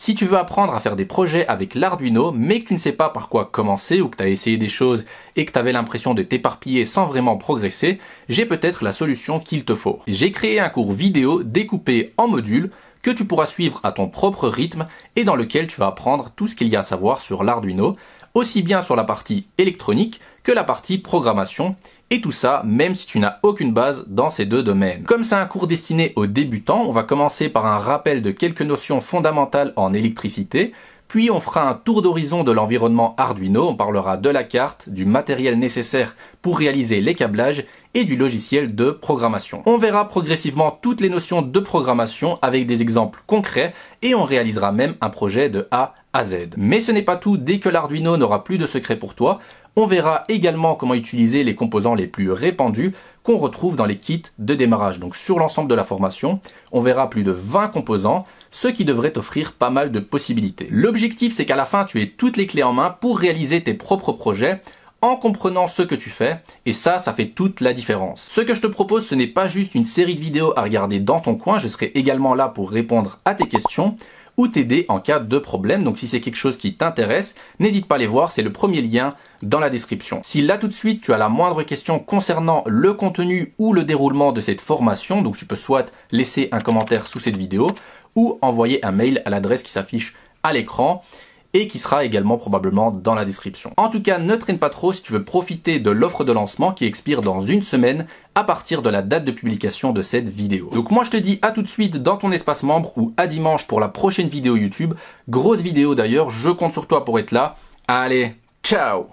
Si tu veux apprendre à faire des projets avec l'Arduino, mais que tu ne sais pas par quoi commencer ou que tu as essayé des choses et que tu avais l'impression de t'éparpiller sans vraiment progresser, j'ai peut-être la solution qu'il te faut. J'ai créé un cours vidéo découpé en modules que tu pourras suivre à ton propre rythme et dans lequel tu vas apprendre tout ce qu'il y a à savoir sur l'Arduino, aussi bien sur la partie électronique que la partie programmation, et tout ça même si tu n'as aucune base dans ces deux domaines. Comme c'est un cours destiné aux débutants, on va commencer par un rappel de quelques notions fondamentales en électricité, puis on fera un tour d'horizon de l'environnement Arduino, on parlera de la carte, du matériel nécessaire pour réaliser les câblages et du logiciel de programmation. On verra progressivement toutes les notions de programmation avec des exemples concrets et on réalisera même un projet de A à Z. Mais ce n'est pas tout, dès que l'Arduino n'aura plus de secret pour toi, on verra également comment utiliser les composants les plus répandus qu'on retrouve dans les kits de démarrage. Donc sur l'ensemble de la formation, on verra plus de 20 composants, ce qui devrait t'offrir pas mal de possibilités. L'objectif, c'est qu'à la fin, tu aies toutes les clés en main pour réaliser tes propres projets en comprenant ce que tu fais, et ça, ça fait toute la différence. Ce que je te propose, ce n'est pas juste une série de vidéos à regarder dans ton coin, je serai également là pour répondre à tes questions ou t'aider en cas de problème. Donc si c'est quelque chose qui t'intéresse, n'hésite pas à les voir, c'est le premier lien dans la description. Si là tout de suite tu as la moindre question concernant le contenu ou le déroulement de cette formation, donc tu peux soit laisser un commentaire sous cette vidéo ou envoyer un mail à l'adresse qui s'affiche à l'écran et qui sera également probablement dans la description. En tout cas, ne traîne pas trop si tu veux profiter de l'offre de lancement qui expire dans une semaine à partir de la date de publication de cette vidéo. Donc moi je te dis à tout de suite dans ton espace membre ou à dimanche pour la prochaine vidéo YouTube. Grosse vidéo d'ailleurs, je compte sur toi pour être là. Allez, ciao